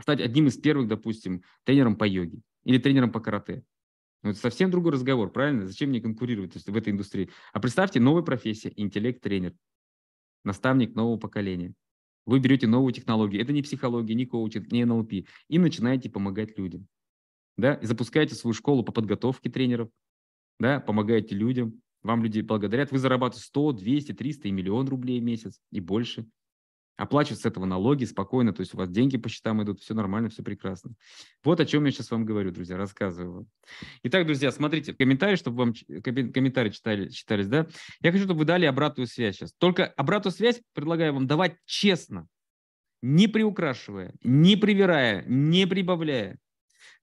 стать одним из первых, допустим, тренером по йоге или тренером по карате. Ну, это совсем другой разговор, правильно? Зачем мне конкурировать в этой индустрии? А представьте, новая профессия – интеллект-тренер, наставник нового поколения. Вы берете новую технологию, это не психология, не коучинг, не НЛП, и начинаете помогать людям. Да? И запускаете свою школу по подготовке тренеров, да? помогаете людям, вам люди благодарят, вы зарабатываете 100, 200, 300 и миллион рублей в месяц и больше – оплачивать с этого налоги спокойно, то есть у вас деньги по счетам идут, все нормально, все прекрасно. Вот о чем я сейчас вам говорю, друзья, рассказываю. Итак, друзья, смотрите, комментарии, чтобы вам комментарии читали, читались, да? Я хочу, чтобы вы дали обратную связь сейчас. Только обратную связь предлагаю вам давать честно, не приукрашивая, не привирая, не прибавляя.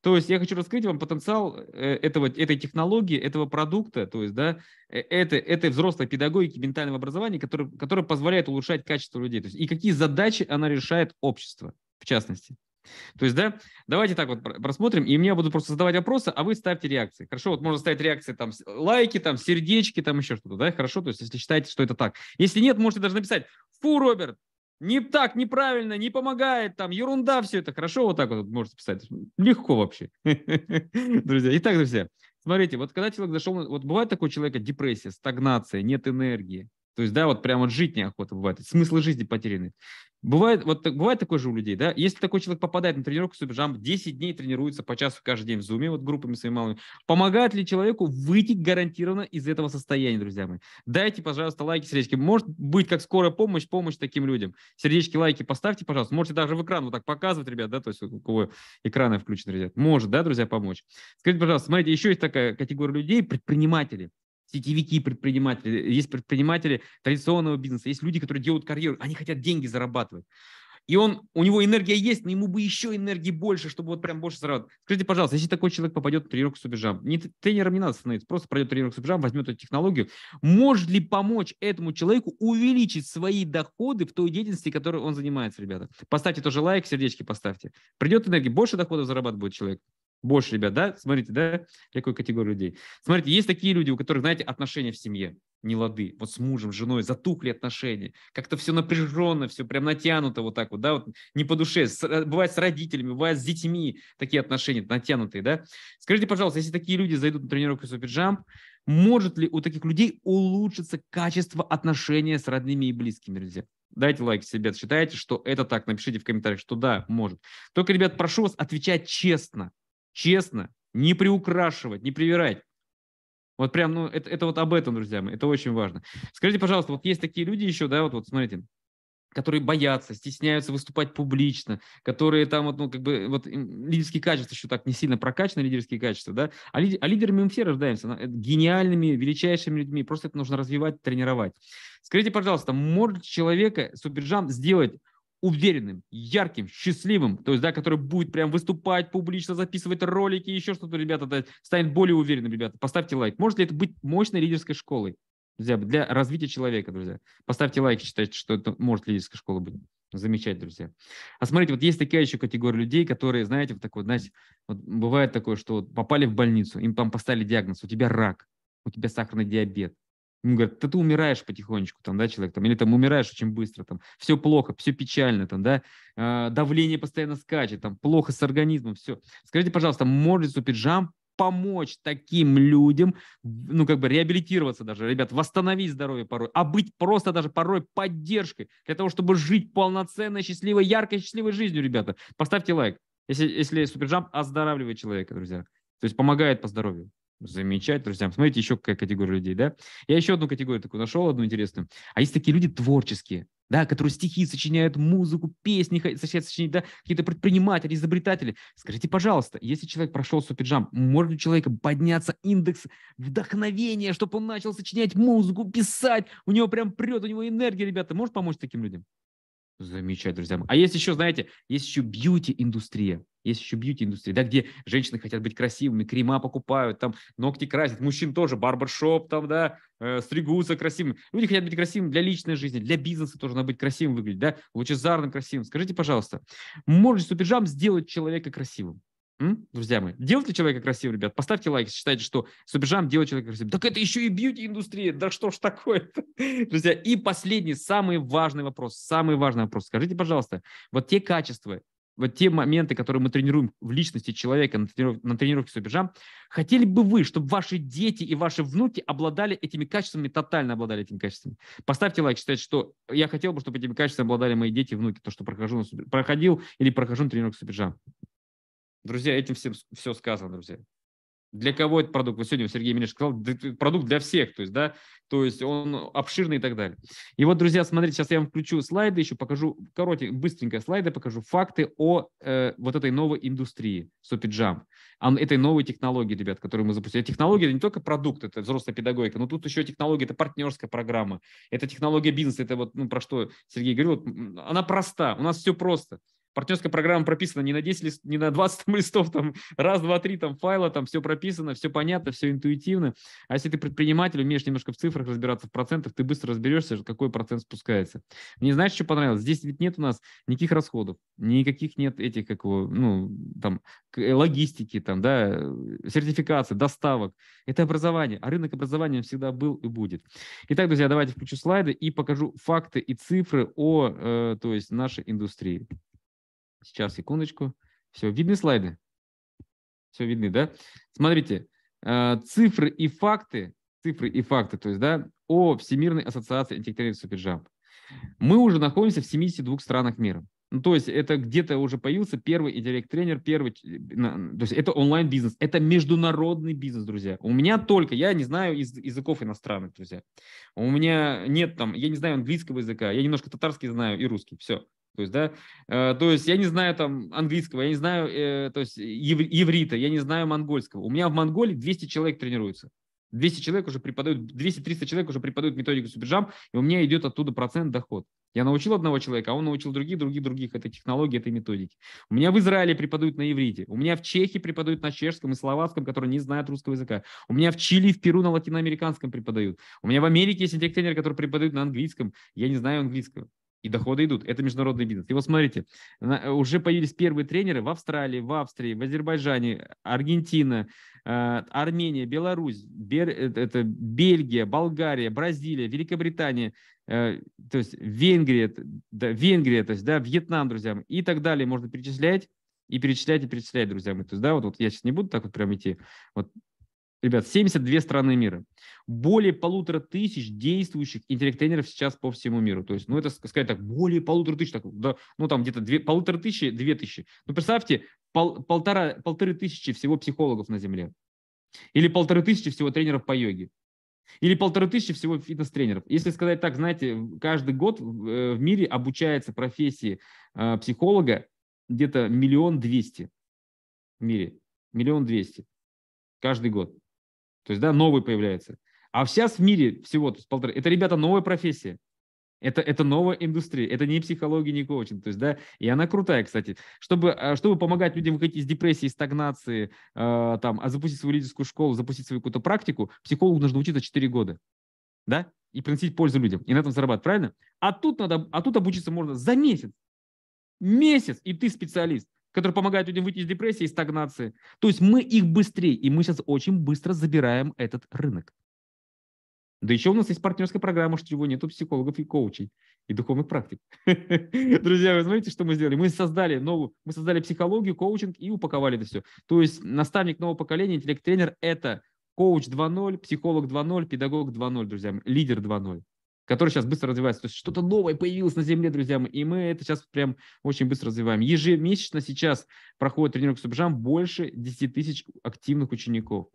То есть я хочу раскрыть вам потенциал э, этого, этой технологии, этого продукта, то есть, да, э, это, этой взрослой педагогики ментального образования, которая, которая позволяет улучшать качество людей. То есть, и какие задачи она решает общество, в частности. То есть, да, давайте так вот просмотрим, и мне будут просто задавать вопросы, а вы ставьте реакции. Хорошо, вот можно ставить реакции, там, лайки, там, сердечки, там, еще что-то, да, хорошо, то есть, если считаете, что это так. Если нет, можете даже написать, фу, Роберт, не так, неправильно, не помогает, там, ерунда все это. Хорошо вот так вот можете писать. Легко вообще. Друзья, итак, друзья, смотрите, вот когда человек зашел, вот бывает такой у человека депрессия, стагнация, нет энергии. То есть, да, вот прямо вот жить неохота бывает, смысл жизни потерянный. Бывает, вот, бывает такой же у людей, да? Если такой человек попадает на тренировку с Субижам, 10 дней тренируется по часу каждый день в зуме, вот группами своими малыми, помогает ли человеку выйти гарантированно из этого состояния, друзья мои? Дайте, пожалуйста, лайки, сердечки. Может быть, как скорая помощь, помощь таким людям. Сердечки, лайки поставьте, пожалуйста. Можете даже в экран вот так показывать, ребят, да, то есть у кого экраны включены, ребят. Может, да, друзья, помочь. Скажите, пожалуйста, смотрите, еще есть такая категория людей, предприниматели сетевики предприниматели, есть предприниматели традиционного бизнеса, есть люди, которые делают карьеру, они хотят деньги зарабатывать. И он, у него энергия есть, но ему бы еще энергии больше, чтобы вот прям больше зарабатывать. Скажите, пожалуйста, если такой человек попадет в тренировку с рубежом, не, тренером не надо становиться, просто пройдет тренировку с рубежом, возьмет эту технологию, может ли помочь этому человеку увеличить свои доходы в той деятельности, которой он занимается, ребята? Поставьте тоже лайк, сердечки поставьте. Придет энергия, больше доходов зарабатывать будет человек. Больше ребят, да? Смотрите, да, какую категорию людей. Смотрите, есть такие люди, у которых, знаете, отношения в семье не лады. Вот с мужем, с женой затухли отношения. Как-то все напряженно, все прям натянуто вот так вот, да, вот не по душе. С, э, бывает с родителями, бывает с детьми такие отношения натянутые, да. Скажите, пожалуйста, если такие люди зайдут на тренировку Суперджамп, может ли у таких людей улучшиться качество отношения с родными и близкими, друзья? Дайте лайк, себе, считаете, что это так. Напишите в комментариях, что да, может. Только, ребят, прошу вас отвечать честно честно, не приукрашивать, не привирать. Вот прям, ну, это, это вот об этом, друзья мои, это очень важно. Скажите, пожалуйста, вот есть такие люди еще, да, вот, вот смотрите, которые боятся, стесняются выступать публично, которые там вот, ну, как бы, вот лидерские качества еще так не сильно прокачаны, лидерские качества, да, а, лид, а лидерами мы все рождаемся, гениальными, величайшими людьми, просто это нужно развивать, тренировать. Скажите, пожалуйста, может человека, субержан, сделать уверенным, ярким, счастливым, то есть, да, который будет прям выступать публично, записывать ролики, еще что-то, ребята, да, станет более уверенным, ребята, поставьте лайк. Может ли это быть мощной лидерской школой, друзья, для развития человека, друзья? Поставьте лайк, считайте, что это может лидерская школа быть. Замечать, друзья. А смотрите, вот есть такая еще категория людей, которые, знаете, вот такой, знаете, вот бывает такое, что вот попали в больницу, им там поставили диагноз, у тебя рак, у тебя сахарный диабет, Ему говорят, да ты умираешь потихонечку, там, да, человек, там, или там умираешь очень быстро, там, все плохо, все печально, там, да, э, давление постоянно скачет, там, плохо с организмом, все. Скажите, пожалуйста, может супиджам помочь таким людям, ну, как бы реабилитироваться даже, ребят, восстановить здоровье порой, а быть просто даже порой поддержкой для того, чтобы жить полноценной, счастливой, яркой, счастливой жизнью, ребята. Поставьте лайк, если, если суперджамп оздоравливает человека, друзья, то есть помогает по здоровью. Замечать, друзья. Смотрите, еще какая категория людей, да? Я еще одну категорию такую нашел, одну интересную. А есть такие люди творческие, да, которые стихи сочиняют, музыку, песни сочиняют, сочиняют, да, какие-то предприниматели, изобретатели. Скажите, пожалуйста, если человек прошел суперджам, может ли у человека подняться индекс вдохновения, чтобы он начал сочинять музыку, писать, у него прям прет, у него энергия, ребята, можешь помочь таким людям? Замечательно, друзья мои. А есть еще, знаете, есть еще бьюти-индустрия. Есть еще бьюти-индустрия, да, где женщины хотят быть красивыми, крема покупают, там ногти красят, мужчин тоже, барбершоп там, да, э, стригутся красивыми. Люди хотят быть красивыми для личной жизни, для бизнеса тоже надо быть красивым выглядеть, да, лучезарным красивым. Скажите, пожалуйста, может ли суперджам сделать человека красивым? М? Друзья мои, делает ли человека красивым, ребят? Поставьте лайк, если считаете, что с делает человека красивым. Так это еще и бьюти-индустрия, да что ж такое-то? Друзья, и последний, самый важный вопрос, самый важный вопрос. Скажите, пожалуйста, вот те качества, вот те моменты, которые мы тренируем в личности человека на, трениров... на тренировке с хотели бы вы, чтобы ваши дети и ваши внуки обладали этими качествами, тотально обладали этими качествами? Поставьте лайк, считайте, что я хотел бы, чтобы этими качествами обладали мои дети и внуки, то, что прохожу, на проходил или прохожу на тренировку с Друзья, этим всем все сказано, друзья. Для кого этот продукт? Вот сегодня Сергей Милиш сказал, продукт для всех, то есть, да, то есть он обширный и так далее. И вот, друзья, смотрите, сейчас я вам включу слайды еще, покажу, коротенько, быстренько слайды, покажу факты о э, вот этой новой индустрии, Сопиджам, этой новой технологии, ребят, которую мы запустили. Технология – это не только продукт, это взрослая педагогика, но тут еще технология – это партнерская программа, это технология бизнеса, это вот, ну, про что Сергей говорил, вот, она проста, у нас все просто – партнерская программа прописана не на 10 лист, не на 20 там, листов, там раз, два, три там файла, там все прописано, все понятно, все интуитивно. А если ты предприниматель, умеешь немножко в цифрах разбираться, в процентах, ты быстро разберешься, какой процент спускается. Мне знаешь, что понравилось? Здесь ведь нет у нас никаких расходов, никаких нет этих, как его, ну, там, э, логистики, там, да, сертификации, доставок. Это образование, а рынок образования всегда был и будет. Итак, друзья, давайте включу слайды и покажу факты и цифры о, э, то есть, нашей индустрии. Сейчас, секундочку. Все, видны слайды? Все видны, да? Смотрите, э, цифры и факты, цифры и факты, то есть, да, о Всемирной ассоциации антиктерии Суперджамп. Мы уже находимся в 72 странах мира. Ну, то есть это где-то уже появился первый интеллект-тренер, первый, то есть это онлайн-бизнес, это международный бизнес, друзья. У меня только, я не знаю из, языков иностранных, друзья. У меня нет там, я не знаю английского языка, я немножко татарский знаю и русский, все. То есть, да, э, то есть я не знаю там английского, я не знаю, э, то есть ев, еврита, я не знаю монгольского. У меня в Монголии 200 человек тренируются. 200 человек уже преподают, 200-300 человек уже преподают методику Субержам, и у меня идет оттуда процент доход. Я научил одного человека, а он научил других, других, других этой технологии, этой методики. У меня в Израиле преподают на иврите, у меня в Чехии преподают на чешском и словацком, которые не знают русского языка. У меня в Чили в Перу на латиноамериканском преподают. У меня в Америке есть интеллект-тренер, который преподают на английском. Я не знаю английского и доходы идут. Это международный бизнес. И вот смотрите, э, уже появились первые тренеры в Австралии, в Австрии, в Азербайджане, Аргентина, э, Армения, Беларусь, э, это Бельгия, Болгария, Бразилия, Великобритания, то есть Венгрия, да, Венгрия, то есть да, Вьетнам, друзья, и так далее. Можно перечислять и перечислять и перечислять, друзья мои. То есть, да, вот, вот я сейчас не буду так вот прям идти. Вот ребят, 72 страны мира. Более полутора тысяч действующих интеллект-тренеров сейчас по всему миру. То есть, ну, это, сказать так, более полутора тысяч, так, да, ну, там где-то две, полутора тысячи, две тысячи. Ну, представьте, пол, полтора, полторы тысячи всего психологов на Земле. Или полторы тысячи всего тренеров по йоге. Или полторы тысячи всего фитнес-тренеров. Если сказать так, знаете, каждый год в э, мире обучается профессии э, психолога где-то миллион двести в мире. Миллион двести каждый год. То есть, да, новый появляется. А сейчас в мире всего, то есть полторы, это, ребята, новая профессия. Это, это новая индустрия, это не психология, не коучинг. То есть, да, и она крутая, кстати. Чтобы, а, чтобы помогать людям выходить из депрессии, из стагнации, э, там, а запустить свою лидерскую школу, запустить свою какую-то практику, психологу нужно учиться 4 года. Да? И приносить пользу людям, и на этом зарабатывать, правильно? А тут, надо, а тут обучиться можно за месяц. Месяц, и ты специалист которые помогают людям выйти из депрессии и стагнации. То есть мы их быстрее, и мы сейчас очень быстро забираем этот рынок. Да еще у нас есть партнерская программа, что его нету психологов и коучей и духовных практик. Друзья, вы знаете, что мы сделали? Мы создали новую, мы создали психологию, коучинг и упаковали это все. То есть наставник нового поколения, интеллект-тренер – это коуч 2.0, психолог 2.0, педагог 2.0, друзья, лидер 2.0 который сейчас быстро развивается. То есть что-то новое появилось на Земле, друзья мои, и мы это сейчас прям очень быстро развиваем. Ежемесячно сейчас проходит тренировка Супержам больше 10 тысяч активных учеников.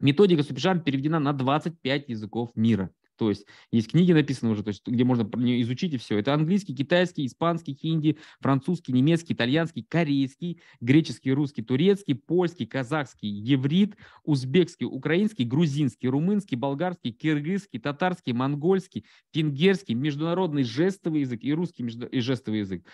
Методика Супержам переведена на 25 языков мира. То есть есть книги написаны уже, то есть, где можно изучить и все. Это английский, китайский, испанский, хинди, французский, немецкий, итальянский, корейский, греческий, русский, турецкий, польский, казахский, еврит, узбекский, украинский, грузинский, румынский, болгарский, киргизский, татарский, монгольский, венгерский, международный жестовый язык и русский и жестовый язык.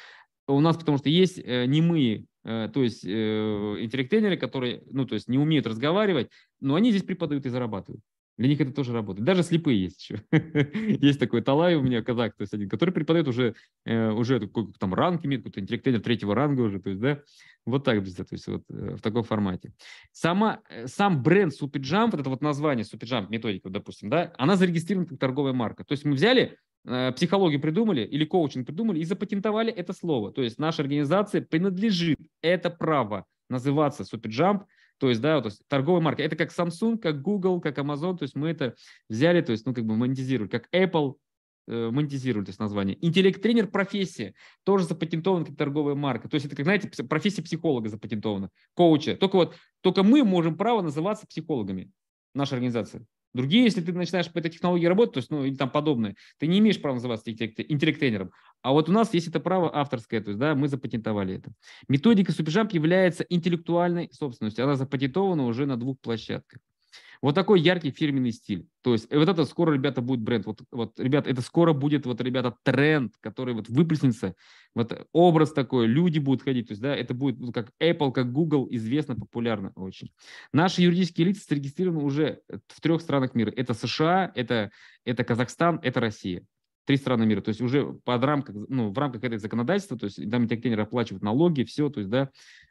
У нас потому что есть э, немые э, то есть э, интеллект-тренеры, которые, ну, то есть не умеют разговаривать, но они здесь преподают и зарабатывают. Для них это тоже работает. Даже слепые есть еще. есть такой Талай у меня, казак, то есть один, который преподает уже, э, уже такой, там ранг имеет, какой-то интеллект-тренер третьего ранга уже, то есть, да, вот так, друзья, то есть вот э, в таком формате. Сама, э, сам бренд Супиджамп, вот это вот название Супиджамп, методика, допустим, да, она зарегистрирована как торговая марка. То есть мы взяли э, психологию придумали или коучинг придумали и запатентовали это слово. То есть наша организация принадлежит это право называться Суперджамп, то есть, да, вот, то есть торговая марка. Это как Samsung, как Google, как Amazon. То есть мы это взяли, то есть, ну, как бы монетизируют, как Apple э, монетизируют. то есть название. Интеллект-тренер профессия тоже запатентована как торговая марка. То есть это, как, знаете, профессия психолога запатентована, коуча. Только вот, только мы можем право называться психологами, наша организация. Другие, если ты начинаешь по этой технологии работать, то есть, ну, или там подобное, ты не имеешь права называться интеллект-тренером. А вот у нас есть это право авторское, то есть да, мы запатентовали это. Методика Супержамп является интеллектуальной собственностью, она запатентована уже на двух площадках. Вот такой яркий фирменный стиль. То есть э, вот это скоро, ребята, будет бренд. Вот, вот ребята, это скоро будет, вот, ребята, тренд, который вот выплеснется. Вот э, образ такой, люди будут ходить. То есть, да, это будет ну, как Apple, как Google, известно, популярно очень. Наши юридические лица зарегистрированы уже э, в трех странах мира. Это США, это, это Казахстан, это Россия три страны мира. То есть уже под рамках, ну, в рамках этой законодательства, то есть дамитектенеры оплачивают налоги, все, то есть, да,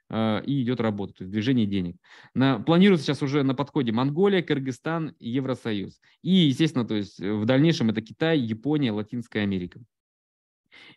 а, и идет работа, то есть движение денег. На, планируется сейчас уже на подходе Монголия, Кыргызстан, Евросоюз. И, естественно, то есть э, в дальнейшем это Китай, Япония, Латинская Америка.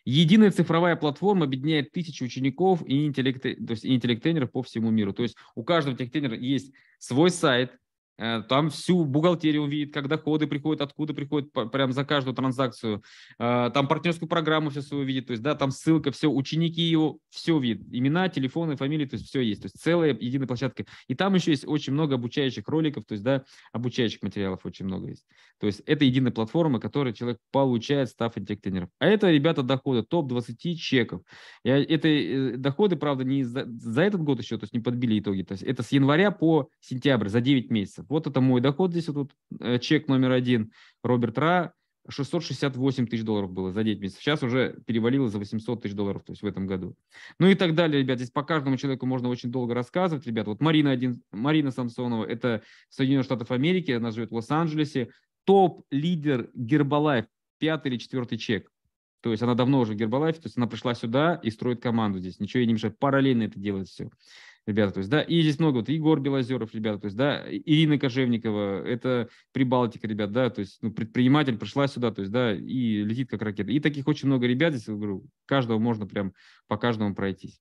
Единая цифровая платформа объединяет тысячи учеников и интеллект, то есть интеллект-тренеров по всему миру. То есть у каждого тех-тренера есть свой сайт, Э, там всю бухгалтерию видит, как доходы приходят, откуда приходят, прям за каждую транзакцию. Э, там партнерскую программу все свою видит, то есть, да, там ссылка, все, ученики его, все видят, Имена, телефоны, фамилии, то есть, все есть. То есть, целая единая площадка. И там еще есть очень много обучающих роликов, то есть, да, обучающих материалов очень много есть. То есть, это единая платформа, которую человек получает, став интеллект А это, ребята, доходы топ-20 чеков. Я, а, это э, доходы, правда, не за, за этот год еще, то есть, не подбили итоги. То есть, это с января по сентябрь, за 9 месяцев принцип. Вот это мой доход здесь, вот, вот э, чек номер один, Роберт Ра, 668 тысяч долларов было за 9 месяцев. Сейчас уже перевалило за 800 тысяч долларов, то есть в этом году. Ну и так далее, ребят. Здесь по каждому человеку можно очень долго рассказывать, ребят. Вот Марина, один, Марина Самсонова, это Соединенных Штатов Америки, она живет в Лос-Анджелесе. Топ-лидер Гербалайф, пятый или четвертый чек. То есть она давно уже в Гербалайфе, то есть она пришла сюда и строит команду здесь. Ничего ей не мешает. Параллельно это делает все ребята, то есть, да, и здесь много, вот Егор Белозеров, ребята, то есть, да, Ирина Кожевникова, это Прибалтика, ребят, да, то есть, ну, предприниматель пришла сюда, то есть, да, и летит как ракета. И таких очень много ребят здесь, я говорю, каждого можно прям по каждому пройтись.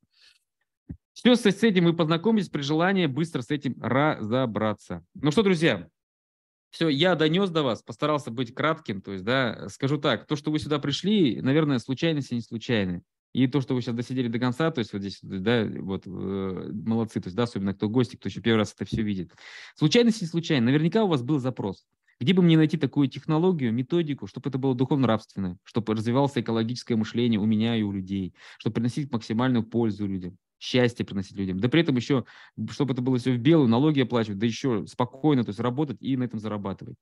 Все с этим вы познакомитесь, при желании быстро с этим разобраться. Ну что, друзья, все, я донес до вас, постарался быть кратким, то есть, да, скажу так, то, что вы сюда пришли, наверное, случайности не случайны. И то, что вы сейчас досидели до конца, то есть вот здесь, да, вот, э, молодцы, то есть, да, особенно кто гости, кто еще первый раз это все видит. Случайность не случайно, наверняка у вас был запрос. Где бы мне найти такую технологию, методику, чтобы это было духовно-нравственно, чтобы развивалось экологическое мышление у меня и у людей, чтобы приносить максимальную пользу людям, счастье приносить людям. Да при этом еще, чтобы это было все в белую, налоги оплачивать, да еще спокойно, то есть работать и на этом зарабатывать.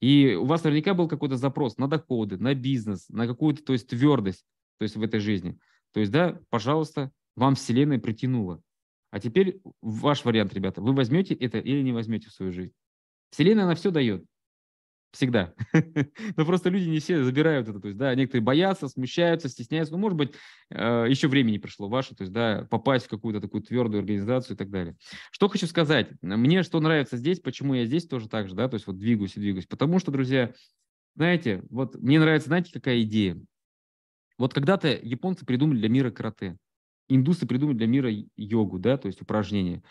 И у вас наверняка был какой-то запрос на доходы, на бизнес, на какую-то, то есть твердость то есть в этой жизни. То есть, да, пожалуйста, вам Вселенная притянула. А теперь ваш вариант, ребята. Вы возьмете это или не возьмете в свою жизнь. Вселенная, она все дает. Всегда. Но просто люди не все забирают это. То есть, да, некоторые боятся, смущаются, стесняются. Ну, может быть, э, еще времени прошло ваше, то есть, да, попасть в какую-то такую твердую организацию и так далее. Что хочу сказать. Мне что нравится здесь, почему я здесь тоже так же, да, то есть вот двигаюсь и двигаюсь. Потому что, друзья, знаете, вот мне нравится, знаете, какая идея? Вот когда-то японцы придумали для мира карате, индусы придумали для мира йогу, да, то есть упражнения.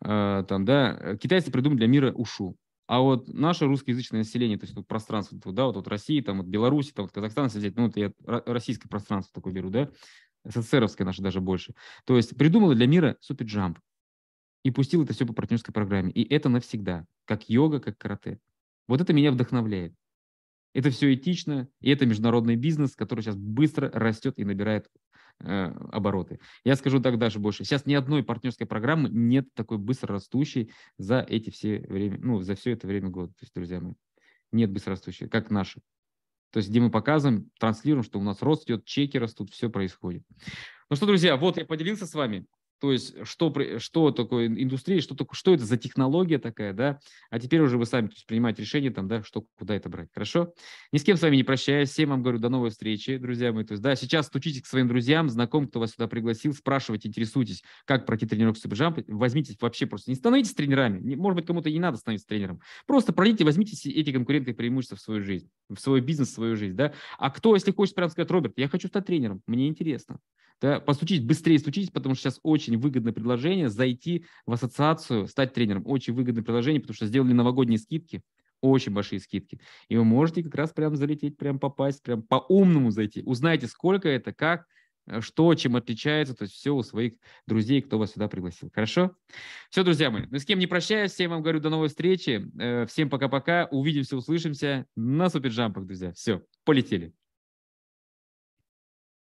А, там, да, китайцы придумали для мира ушу. А вот наше русскоязычное население, то есть вот пространство, да, вот, вот России, там, вот Беларуси, там, вот Казахстан, если взять, ну, вот я российское пространство такое беру, да, СССРовское наше даже больше. То есть придумала для мира суперджамп и пустил это все по партнерской программе. И это навсегда, как йога, как карате. Вот это меня вдохновляет. Это все этично, и это международный бизнес, который сейчас быстро растет и набирает э, обороты. Я скажу так даже больше. Сейчас ни одной партнерской программы нет такой быстро растущей за эти все время, ну, за все это время года. То есть, друзья мои, нет быстро растущей, как наши. То есть, где мы показываем, транслируем, что у нас рост идет, чеки растут, все происходит. Ну что, друзья, вот я поделился с вами то есть э, что, что такое индустрия, что, что это за технология такая, да, а теперь уже вы сами есть принимаете решение, там, да, что, куда это брать, хорошо? Ни с кем с вами не прощаюсь, всем вам говорю до новой встречи, друзья мои, то есть, да, сейчас стучите к своим друзьям, знаком кто вас сюда пригласил, спрашивайте, интересуйтесь, как пройти тренировку Суперджамп, возьмитесь вообще просто, не становитесь тренерами, не, может быть, кому-то не надо становиться тренером, просто пройдите, возьмите эти конкурентные преимущества в свою жизнь, в свой бизнес, в свою жизнь, да, а кто, если хочет прямо сказать, Роберт, я хочу стать тренером, мне интересно, да, постучитесь, быстрее стучитесь, потому что сейчас очень выгодное предложение зайти в ассоциацию, стать тренером. Очень выгодное предложение, потому что сделали новогодние скидки, очень большие скидки. И вы можете как раз прям залететь, прям попасть, прям по-умному зайти. Узнаете, сколько это, как, э, что, чем отличается, то есть все у своих друзей, кто вас сюда пригласил. Хорошо? Все, друзья мои, ну с кем не прощаюсь, всем вам говорю до новой встречи. Э, всем пока-пока, увидимся, услышимся на суперджампах, друзья. Все, полетели.